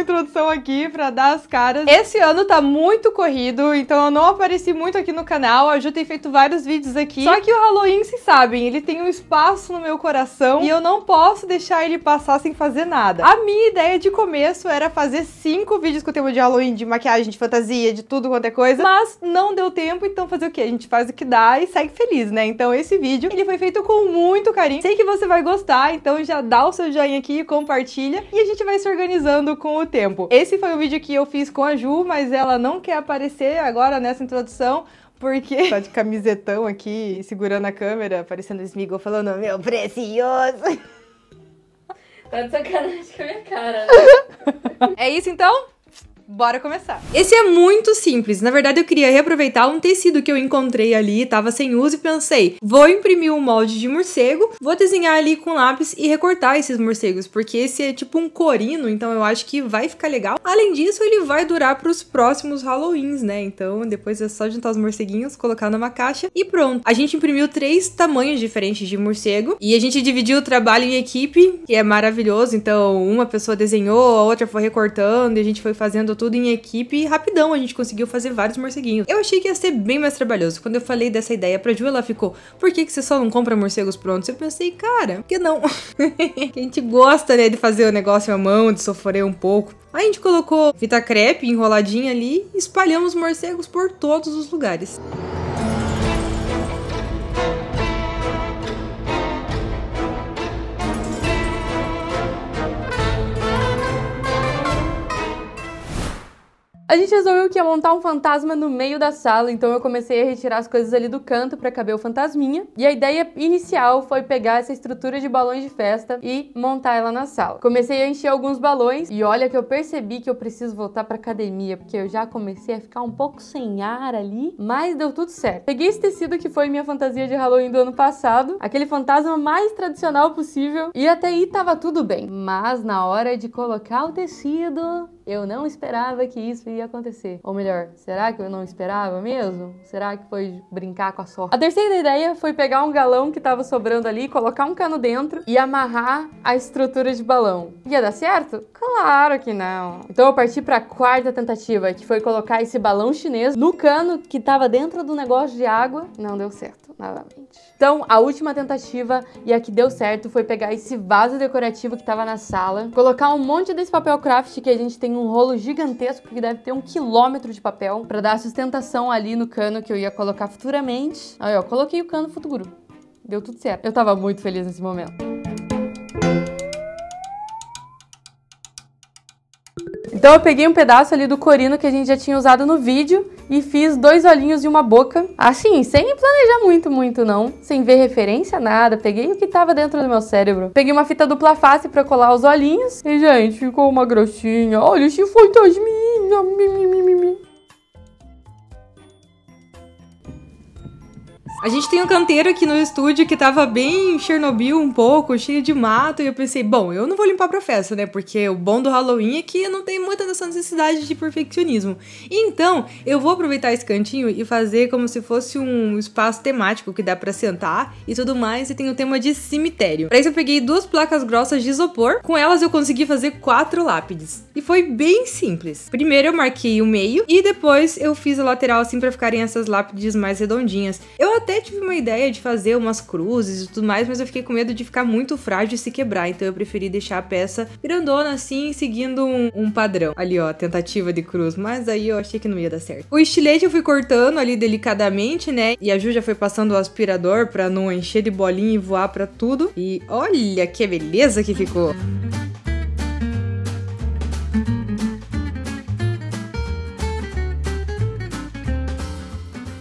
introdução aqui para dar as caras. Esse ano tá muito corrido, então eu não apareci muito aqui no canal. A Ju tem feito vários vídeos aqui. Só que o Halloween, vocês sabem, ele tem um espaço no meu coração e eu não posso deixar ele passar sem fazer nada. A minha ideia de começo era fazer cinco vídeos com o tema de Halloween, de maquiagem, de fantasia, de tudo quanto é coisa, mas não deu tempo, então fazer o que? A gente faz o que dá e segue feliz, né? Então esse vídeo, ele foi feito com muito carinho. Sei que você vai gostar, então já dá o seu joinha aqui, compartilha e a gente vai se organizando com o tempo. Esse foi o vídeo que eu fiz com a Ju, mas ela não quer aparecer agora nessa introdução, porque tá de camisetão aqui, segurando a câmera, parecendo Smigol, falando, meu precioso. Tá de sacanagem com a minha cara, né? é isso então? Bora começar. Esse é muito simples. Na verdade, eu queria reaproveitar um tecido que eu encontrei ali, tava sem uso, e pensei: vou imprimir um molde de morcego, vou desenhar ali com lápis e recortar esses morcegos, porque esse é tipo um corino, então eu acho que vai ficar legal. Além disso, ele vai durar para os próximos Halloweens, né? Então depois é só juntar os morceguinhos, colocar numa caixa e pronto. A gente imprimiu três tamanhos diferentes de morcego e a gente dividiu o trabalho em equipe, que é maravilhoso. Então, uma pessoa desenhou, a outra foi recortando e a gente foi fazendo tudo em equipe e rapidão a gente conseguiu fazer vários morceguinhos. Eu achei que ia ser bem mais trabalhoso. Quando eu falei dessa ideia pra Ju, ela ficou, por que, que você só não compra morcegos prontos? Eu pensei, cara, por que não? que a gente gosta, né, de fazer o negócio à mão, de sofrer um pouco. Aí a gente colocou fita crepe enroladinha ali e espalhamos morcegos por todos os lugares. A gente resolveu que ia montar um fantasma no meio da sala, então eu comecei a retirar as coisas ali do canto para caber o fantasminha. E a ideia inicial foi pegar essa estrutura de balões de festa e montar ela na sala. Comecei a encher alguns balões e olha que eu percebi que eu preciso voltar para academia, porque eu já comecei a ficar um pouco sem ar ali, mas deu tudo certo. Peguei esse tecido que foi minha fantasia de Halloween do ano passado, aquele fantasma mais tradicional possível, e até aí tava tudo bem. Mas na hora de colocar o tecido, eu não esperava que isso ia acontecer. Ou melhor, será que eu não esperava mesmo? Será que foi brincar com a sorte? A terceira ideia foi pegar um galão que tava sobrando ali, colocar um cano dentro e amarrar a estrutura de balão. Ia dar certo? Claro que não. Então eu parti para a quarta tentativa, que foi colocar esse balão chinês no cano que tava dentro do negócio de água. Não deu certo, novamente. Então a última tentativa e a que deu certo foi pegar esse vaso decorativo que tava na sala, colocar um monte desse papel craft que a gente tem num rolo gigantesco que deve ter um quilômetro de papel para dar sustentação ali no cano que eu ia colocar futuramente. Aí, ó, coloquei o cano futuro. Deu tudo certo. Eu tava muito feliz nesse momento. Então eu peguei um pedaço ali do corino que a gente já tinha usado no vídeo e fiz dois olhinhos e uma boca, assim, sem planejar muito, muito não, sem ver referência, nada, peguei o que tava dentro do meu cérebro. Peguei uma fita dupla face pra colar os olhinhos e, gente, ficou uma grossinha. Olha, esse fantasminha, mimimimimi. A gente tem um canteiro aqui no estúdio que tava bem Chernobyl um pouco, cheio de mato, e eu pensei, bom, eu não vou limpar pra festa, né? Porque o bom do Halloween é que não tem muita dessa necessidade de perfeccionismo. Então, eu vou aproveitar esse cantinho e fazer como se fosse um espaço temático que dá para sentar e tudo mais, e tem o tema de cemitério. Para isso eu peguei duas placas grossas de isopor, com elas eu consegui fazer quatro lápides. E foi bem simples. Primeiro eu marquei o meio e depois eu fiz a lateral assim para ficarem essas lápides mais redondinhas. Eu até até tive uma ideia de fazer umas cruzes e tudo mais, mas eu fiquei com medo de ficar muito frágil e se quebrar, então eu preferi deixar a peça grandona assim, seguindo um, um padrão. Ali, ó, tentativa de cruz, mas aí eu achei que não ia dar certo. O estilete eu fui cortando ali delicadamente, né? E a Ju já foi passando o aspirador pra não encher de bolinha e voar pra tudo. E olha que beleza que ficou! Música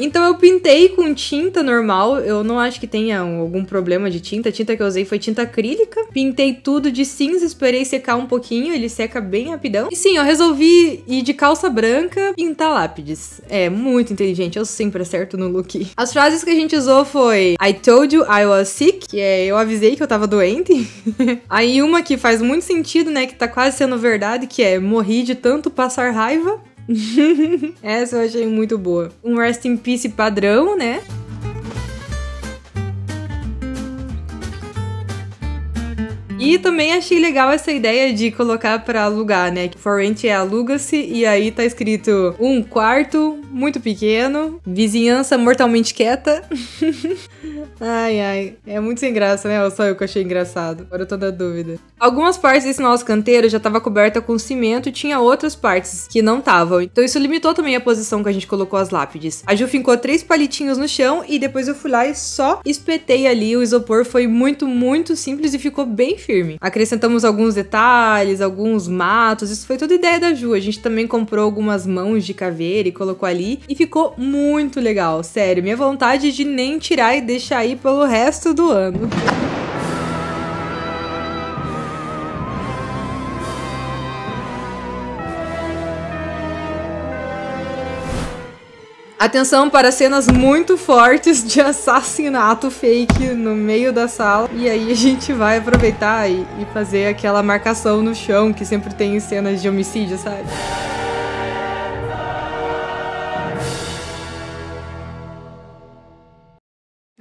Então eu pintei com tinta normal, eu não acho que tenha algum problema de tinta, a tinta que eu usei foi tinta acrílica. Pintei tudo de cinza, esperei secar um pouquinho, ele seca bem rapidão. E sim, eu resolvi ir de calça branca pintar lápides. É muito inteligente, eu sempre acerto no look. As frases que a gente usou foi I told you I was sick, que é eu avisei que eu tava doente. Aí uma que faz muito sentido, né, que tá quase sendo verdade, que é morri de tanto passar raiva. Essa eu achei muito boa. Um rest in peace padrão, né? E também achei legal essa ideia de colocar para alugar, né? Que for rent é aluga-se e aí tá escrito um quarto muito pequeno, vizinhança mortalmente quieta. ai, ai, é muito sem graça, né? só eu que achei engraçado. Agora eu tô na dúvida. Algumas partes desse nosso canteiro já tava coberta com cimento e tinha outras partes que não estavam. Então isso limitou também a posição que a gente colocou as lápides. A Ju fincou três palitinhos no chão e depois eu fui lá e só espetei ali o isopor. Foi muito, muito simples e ficou bem firme firme. Acrescentamos alguns detalhes, alguns matos, isso foi tudo ideia da Ju. A gente também comprou algumas mãos de caveira e colocou ali e ficou muito legal, sério. Minha vontade é de nem tirar e deixar aí pelo resto do ano. Atenção para cenas muito fortes de assassinato fake no meio da sala. E aí a gente vai aproveitar e, e fazer aquela marcação no chão que sempre tem em cenas de homicídio, sabe?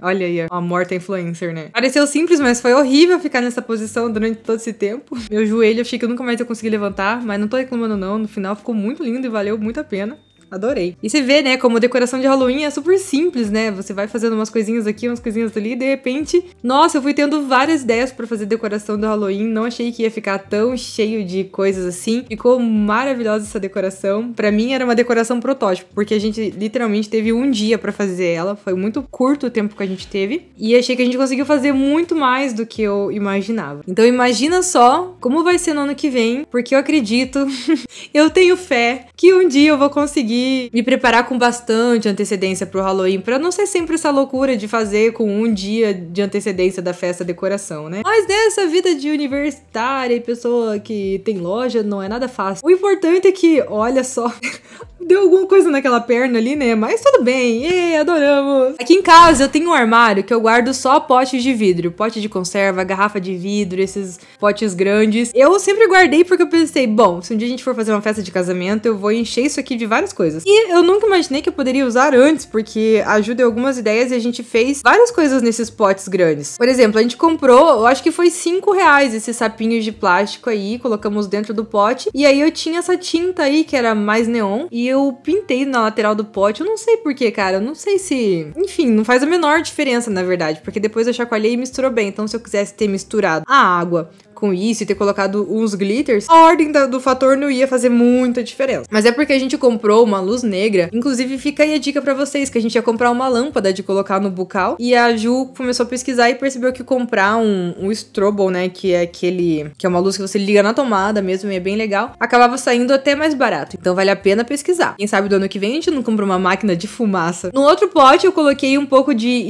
Olha aí, a morta influencer, né? Pareceu simples, mas foi horrível ficar nessa posição durante todo esse tempo. Meu joelho, achei que eu nunca mais ia conseguir levantar, mas não tô reclamando não. No final ficou muito lindo e valeu muito a pena. Adorei. E você vê, né, como decoração de Halloween é super simples, né? Você vai fazendo umas coisinhas aqui, umas coisinhas ali, e de repente, nossa, eu fui tendo várias ideias para fazer decoração do Halloween. Não achei que ia ficar tão cheio de coisas assim. Ficou maravilhosa essa decoração. Para mim era uma decoração protótipo, porque a gente literalmente teve um dia para fazer ela. Foi muito curto o tempo que a gente teve e achei que a gente conseguiu fazer muito mais do que eu imaginava. Então imagina só como vai ser no ano que vem, porque eu acredito, eu tenho fé que um dia eu vou conseguir me preparar com bastante antecedência pro Halloween, para não ser sempre essa loucura de fazer com um dia de antecedência da festa decoração, né? Mas nessa vida de universitária e pessoa que tem loja, não é nada fácil. O importante é que, olha só, deu alguma coisa naquela perna ali, né? Mas tudo bem, e adoramos. Aqui em casa eu tenho um armário que eu guardo só potes de vidro, pote de conserva, garrafa de vidro, esses potes grandes. Eu sempre guardei porque eu pensei, bom, se um dia a gente for fazer uma festa de casamento, eu vou encher isso aqui de várias coisas coisas. E eu nunca imaginei que eu poderia usar antes, porque ajuda em algumas ideias e a gente fez várias coisas nesses potes grandes. Por exemplo, a gente comprou, eu acho que foi 5 reais esses sapinhos de plástico aí, colocamos dentro do pote. E aí eu tinha essa tinta aí, que era mais neon, e eu pintei na lateral do pote. Eu não sei porquê, cara. Eu não sei se. Enfim, não faz a menor diferença, na verdade, porque depois eu chacoalhei e misturou bem. Então, se eu quisesse ter misturado a água com isso e ter colocado uns glitters, a ordem da, do fator não ia fazer muita diferença. Mas é porque a gente comprou uma luz negra. Inclusive, fica aí a dica para vocês que a gente ia comprar uma lâmpada de colocar no bucal. E a Ju começou a pesquisar e percebeu que comprar um, um strobo, né? Que é aquele. que é uma luz que você liga na tomada mesmo e é bem legal. Acabava saindo até mais barato. Então vale a pena pesquisar. Quem sabe do ano que vem a gente não compra uma máquina de fumaça. No outro pote eu coloquei um pouco de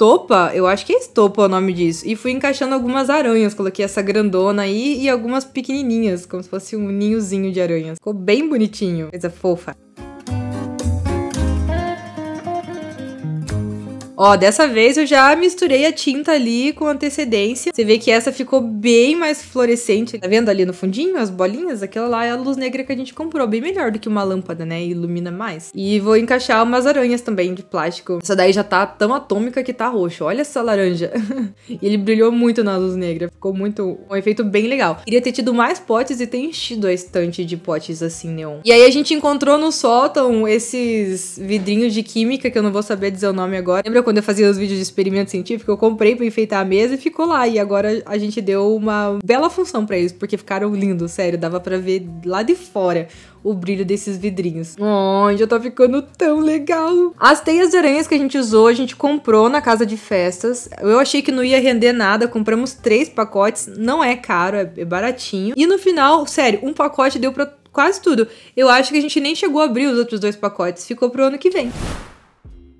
estopa, eu acho que é estopa o nome disso, e fui encaixando algumas aranhas, coloquei essa grandona aí e algumas pequenininhas, como se fosse um ninhozinho de aranhas. Ficou bem bonitinho, coisa fofa. Ó, dessa vez eu já misturei a tinta ali com antecedência. Você vê que essa ficou bem mais fluorescente. Tá vendo ali no fundinho as bolinhas? Aquela lá é a luz negra que a gente comprou, bem melhor do que uma lâmpada, né? ilumina mais. E vou encaixar umas aranhas também de plástico. Essa daí já tá tão atômica que tá roxo. Olha essa laranja. e ele brilhou muito na luz negra. Ficou muito um efeito bem legal. Queria ter tido mais potes e ter enchido a estante de potes assim neon. E aí a gente encontrou no sótão esses vidrinhos de química que eu não vou saber dizer o nome agora. Lembra quando quando eu fazia os vídeos de experimento científico, eu comprei para enfeitar a mesa e ficou lá. E agora a gente deu uma bela função para eles, porque ficaram lindos, sério. Dava para ver lá de fora o brilho desses vidrinhos. Oh, já tá ficando tão legal. As teias de aranhas que a gente usou, a gente comprou na casa de festas. Eu achei que não ia render nada, compramos três pacotes. Não é caro, é, é baratinho. E no final, sério, um pacote deu pra quase tudo. Eu acho que a gente nem chegou a abrir os outros dois pacotes. Ficou pro ano que vem.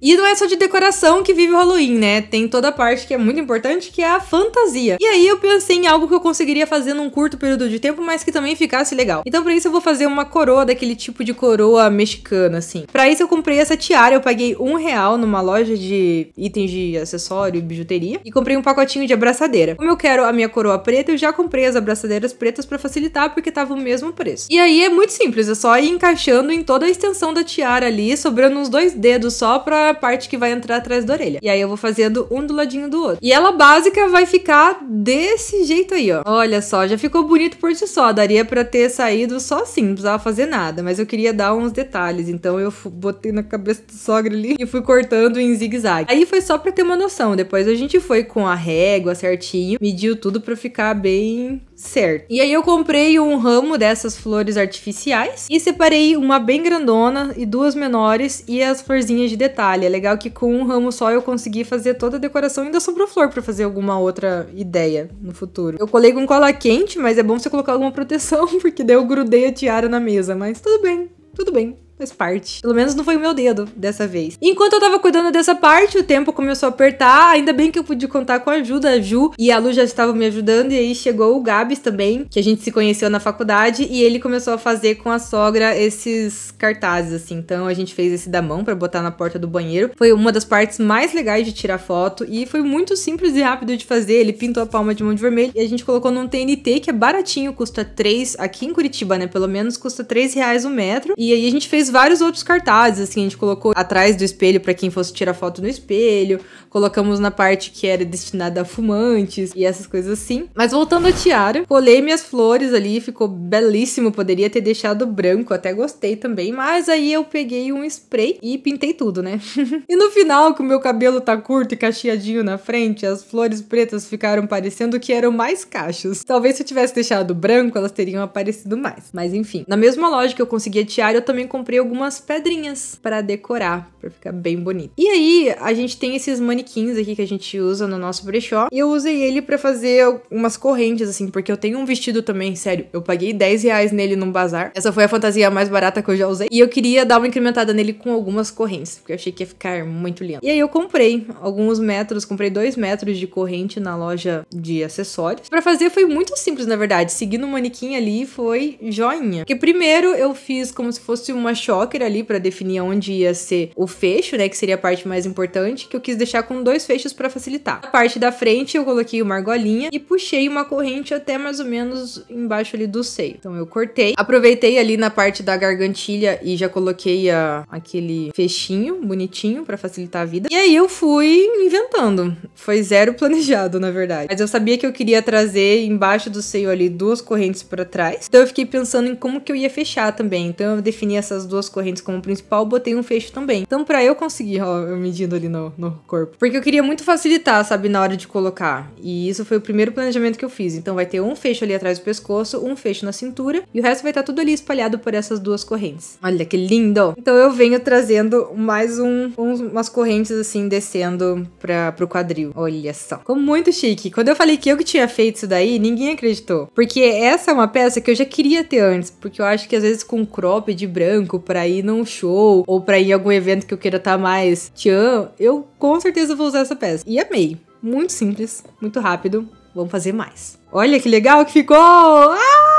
E não é só de decoração que vive o Halloween, né? Tem toda a parte que é muito importante, que é a fantasia. E aí eu pensei em algo que eu conseguiria fazer num curto período de tempo, mas que também ficasse legal. Então para isso eu vou fazer uma coroa daquele tipo de coroa mexicana, assim. Para isso eu comprei essa tiara, eu paguei um real numa loja de itens de acessório e bijuteria. E comprei um pacotinho de abraçadeira. Como eu quero a minha coroa preta, eu já comprei as abraçadeiras pretas para facilitar, porque tava o mesmo preço. E aí é muito simples, é só ir encaixando em toda a extensão da tiara ali, sobrando uns dois dedos só pra a parte que vai entrar atrás da orelha. E aí eu vou fazendo um do ladinho do outro. E ela básica vai ficar desse jeito aí, ó. Olha só, já ficou bonito por si só. Daria pra ter saído só assim, não precisava fazer nada. Mas eu queria dar uns detalhes, então eu botei na cabeça do sogra ali e fui cortando em zigue-zague. Aí foi só pra ter uma noção. Depois a gente foi com a régua certinho, mediu tudo pra ficar bem certo. E aí eu comprei um ramo dessas flores artificiais e separei uma bem grandona e duas menores e as florzinhas de detalhe detalhe. É legal que com um ramo só eu consegui fazer toda a decoração e ainda sobrou flor para fazer alguma outra ideia no futuro. Eu colei com cola quente, mas é bom você colocar alguma proteção, porque daí eu grudei a tiara na mesa. Mas tudo bem, tudo bem faz parte. Pelo menos não foi o meu dedo dessa vez. Enquanto eu tava cuidando dessa parte, o tempo começou a apertar. Ainda bem que eu pude contar com a ajuda. A Ju e a Lu já estavam me ajudando. E aí chegou o Gabs também, que a gente se conheceu na faculdade. E ele começou a fazer com a sogra esses cartazes, assim. Então a gente fez esse da mão para botar na porta do banheiro. Foi uma das partes mais legais de tirar foto. E foi muito simples e rápido de fazer. Ele pintou a palma de mão de vermelho. E a gente colocou num TNT que é baratinho, custa 3 aqui em Curitiba, né? Pelo menos custa 3 reais o um metro. E aí a gente fez vários outros cartazes, assim, a gente colocou atrás do espelho para quem fosse tirar foto no espelho, colocamos na parte que era destinada a fumantes e essas coisas assim. Mas voltando à tiara, colei minhas flores ali, ficou belíssimo, poderia ter deixado branco, até gostei também, mas aí eu peguei um spray e pintei tudo, né? e no final, que o meu cabelo tá curto e cacheadinho na frente, as flores pretas ficaram parecendo que eram mais cachos. Talvez se eu tivesse deixado branco, elas teriam aparecido mais. Mas enfim, na mesma loja que eu consegui a tiara, eu também comprei algumas pedrinhas para decorar, para ficar bem bonito. E aí, a gente tem esses manequins aqui que a gente usa no nosso brechó. E eu usei ele para fazer umas correntes, assim, porque eu tenho um vestido também, sério. Eu paguei 10 reais nele num bazar. Essa foi a fantasia mais barata que eu já usei. E eu queria dar uma incrementada nele com algumas correntes, porque eu achei que ia ficar muito lindo. E aí eu comprei alguns metros, comprei 2 metros de corrente na loja de acessórios. Para fazer foi muito simples, na verdade. Seguindo o manequim ali foi joinha. Porque primeiro eu fiz como se fosse uma choker ali para definir onde ia ser o fecho, né, que seria a parte mais importante, que eu quis deixar com dois fechos para facilitar. A parte da frente eu coloquei uma argolinha e puxei uma corrente até mais ou menos embaixo ali do seio. Então eu cortei, aproveitei ali na parte da gargantilha e já coloquei a, aquele fechinho bonitinho para facilitar a vida. E aí eu fui inventando. Foi zero planejado, na verdade. Mas eu sabia que eu queria trazer embaixo do seio ali duas correntes para trás. Então eu fiquei pensando em como que eu ia fechar também. Então eu defini essas duas duas correntes como principal, botei um fecho também. Então, pra eu conseguir, ó, eu medindo ali no, no corpo. Porque eu queria muito facilitar, sabe, na hora de colocar. E isso foi o primeiro planejamento que eu fiz. Então, vai ter um fecho ali atrás do pescoço, um fecho na cintura, e o resto vai estar tá tudo ali espalhado por essas duas correntes. Olha que lindo! Então, eu venho trazendo mais um, umas correntes assim descendo pra, pro quadril. Olha só. Ficou muito chique. Quando eu falei que eu que tinha feito isso daí, ninguém acreditou. Porque essa é uma peça que eu já queria ter antes. Porque eu acho que às vezes com crop de branco, para ir num show ou para ir em algum evento que eu queira estar tá mais tchan, eu com certeza vou usar essa peça. E amei. Muito simples, muito rápido. Vamos fazer mais. Olha que legal que ficou! Ah!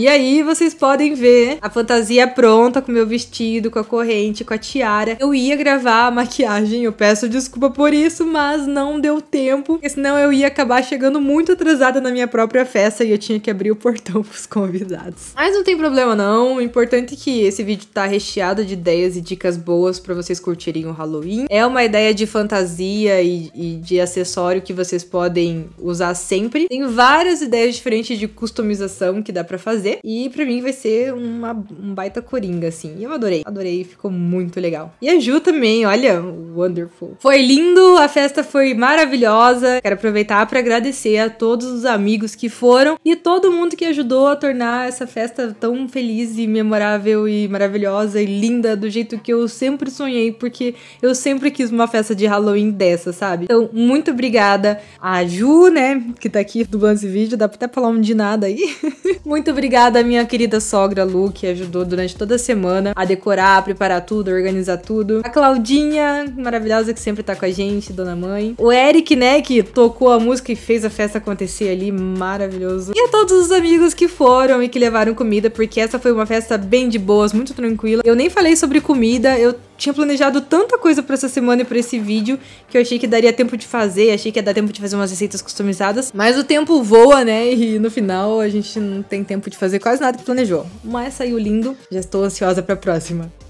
E aí vocês podem ver a fantasia pronta com meu vestido, com a corrente, com a tiara. Eu ia gravar a maquiagem, eu peço desculpa por isso, mas não deu tempo, porque senão eu ia acabar chegando muito atrasada na minha própria festa e eu tinha que abrir o portão pros convidados. Mas não tem problema não, o importante é que esse vídeo tá recheado de ideias e dicas boas para vocês curtirem o Halloween. É uma ideia de fantasia e, e de acessório que vocês podem usar sempre. Tem várias ideias diferentes de customização que dá para fazer fazer. E para mim vai ser uma, um baita coringa, assim. E eu adorei, adorei, ficou muito legal. E a Ju também, olha, wonderful. Foi lindo, a festa foi maravilhosa. Quero aproveitar para agradecer a todos os amigos que foram e todo mundo que ajudou a tornar essa festa tão feliz e memorável e maravilhosa e linda do jeito que eu sempre sonhei, porque eu sempre quis uma festa de Halloween dessa, sabe? Então, muito obrigada a Ju, né, que tá aqui dublando esse vídeo, dá pra até falar um de nada aí. muito obrigada Obrigada, minha querida sogra Lu, que ajudou durante toda a semana a decorar, a preparar tudo, a organizar tudo. A Claudinha, maravilhosa, que sempre tá com a gente, dona mãe. O Eric, né, que tocou a música e fez a festa acontecer ali, maravilhoso. E a todos os amigos que foram e que levaram comida, porque essa foi uma festa bem de boas, muito tranquila. Eu nem falei sobre comida, eu tinha planejado tanta coisa para essa semana e para esse vídeo que eu achei que daria tempo de fazer, achei que ia dar tempo de fazer umas receitas customizadas, mas o tempo voa, né? E no final a gente não tem tempo de fazer quase nada que planejou. Mas saiu lindo, já estou ansiosa para a próxima.